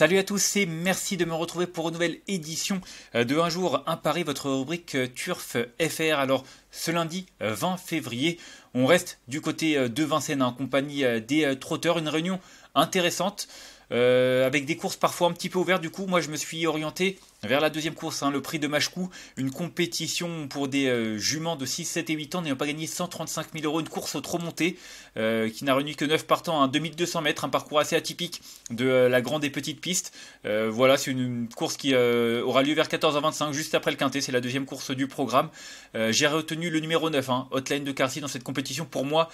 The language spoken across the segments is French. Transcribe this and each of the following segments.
Salut à tous et merci de me retrouver pour une nouvelle édition euh, de Un jour, un Paris, votre rubrique euh, Turf euh, FR. Alors, ce lundi 20 février, on reste du côté de Vincennes en compagnie des trotteurs. Une réunion intéressante avec des courses parfois un petit peu ouvertes. Du coup, moi, je me suis orienté vers la deuxième course, hein, le prix de Machecou, une compétition pour des euh, juments de 6, 7 et 8 ans n'ayant pas gagné 135 000 euros, une course trop montée euh, qui n'a réuni que 9 partants à 2200 mètres, un parcours assez atypique de euh, la grande et petite piste. voilà, c'est une, course qui aura lieu vers 14h25, juste après le quintet, c'est la deuxième course du programme. J'ai retenu le numéro 9, hein, Hotline de Carcy dans cette compétition. Pour moi,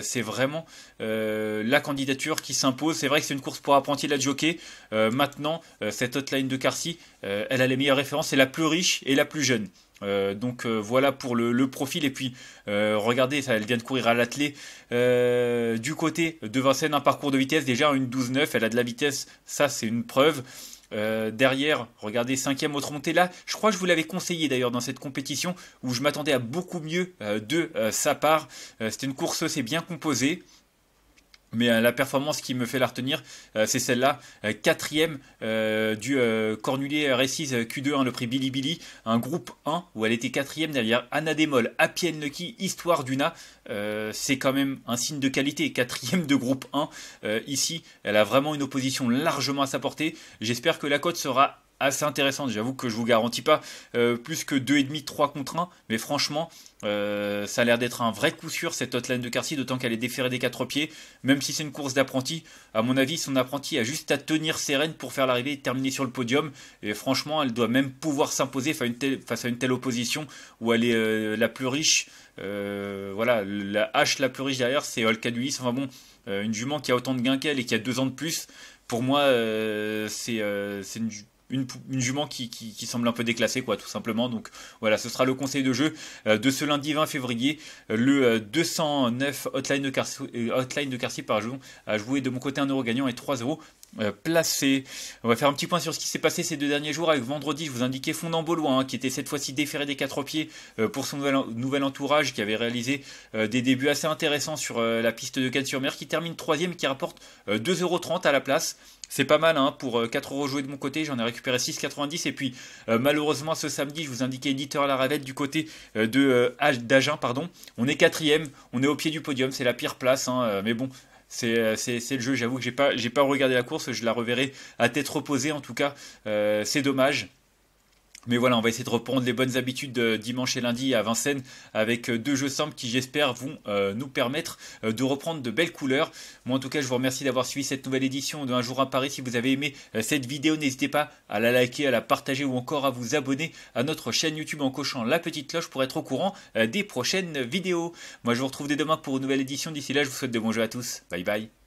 c'est vraiment la candidature qui s'impose. C'est vrai que c'est une course pour apprenti de la jockey. maintenant, cette Hotline de Carcy euh, elle a les meilleures références, c'est la plus riche et la plus jeune. Euh, donc euh, voilà pour le, profil. Et puis regardez, ça, elle vient de courir à l'attelé. du côté de Vincennes, un parcours de vitesse déjà une 12-9. Elle a de la vitesse, ça c'est une preuve. derrière, regardez, cinquième autre montée, là. Je crois que je vous l'avais conseillé d'ailleurs dans cette compétition où je m'attendais à beaucoup mieux de sa part. C'était une course, c'est bien composée. Mais euh, la performance qui me fait la retenir, euh, c'est celle-là, euh, quatrième du Cornulier R6 Q2, hein, le prix Billy, un groupe 1 où elle était quatrième derrière Anna Démol, Happy Lucky, Histoire d'Una. c'est quand même un signe de qualité, quatrième de groupe 1. ici, elle a vraiment une opposition largement à sa portée. J'espère que la cote sera assez intéressante. J'avoue que je vous garantis pas euh, plus que 2,5, 3 contre 1, mais franchement, euh, ça a l'air d'être un vrai coup sûr cette hotline de Carcy, d'autant qu'elle est déférée des 4 pieds. Même si c'est une course d'apprenti, à mon avis, son apprenti a juste à tenir ses rênes pour faire l'arrivée et terminer sur le podium. Et franchement, elle doit même pouvoir s'imposer face à une telle opposition où elle est euh, la plus riche. voilà, la hache la plus riche derrière, c'est Holcaduis. Enfin bon, une jument qui a autant de gains qu'elle et qui a 2 ans de plus. Pour moi, c'est une une, jument qui, semble un peu déclassée, quoi, tout simplement. Donc voilà, ce sera le conseil de jeu euh, de ce lundi 20 février. Euh, le 209 euh, hotline de quartier hotline de par jour a joué de mon côté un euro gagnant et 3 euros placé. On va faire un petit point sur ce qui s'est passé ces deux derniers jours avec vendredi, je vous indiquais Fondambolois hein, qui était cette fois-ci déféré des quatre pieds pour son nouvel, entourage qui avait réalisé des débuts assez intéressants sur la piste de Cannes-sur-Mer qui termine troisième et qui rapporte euros à la place. C'est pas mal hein, pour 4 euh, euros joués de mon côté, j'en ai récupéré 6,90. Et puis euh, malheureusement ce samedi, je vous indiquais éditeur la ravette du côté euh, de d'Agen, pardon. On est quatrième, on est au pied du podium, c'est la pire place, hein, mais bon. C'est le jeu, j'avoue que j'ai n'ai pas regardé la course, je la reverrai à tête reposée en tout cas, c'est dommage. Mais voilà, on va essayer de reprendre les bonnes habitudes euh, dimanche et lundi à Vincennes avec euh, deux jeux simples qui, j'espère, vont euh, nous permettre de reprendre de belles couleurs. Moi, en tout cas, je vous remercie d'avoir suivi cette nouvelle édition de Un jour à Paris. Si vous avez aimé cette vidéo, n'hésitez pas à la liker, à la partager ou encore à vous abonner à notre chaîne YouTube en cochant la petite cloche pour être au courant des prochaines vidéos. Moi, je vous retrouve dès demain pour une nouvelle édition. D'ici là, je vous souhaite de bons jeux à tous. Bye bye.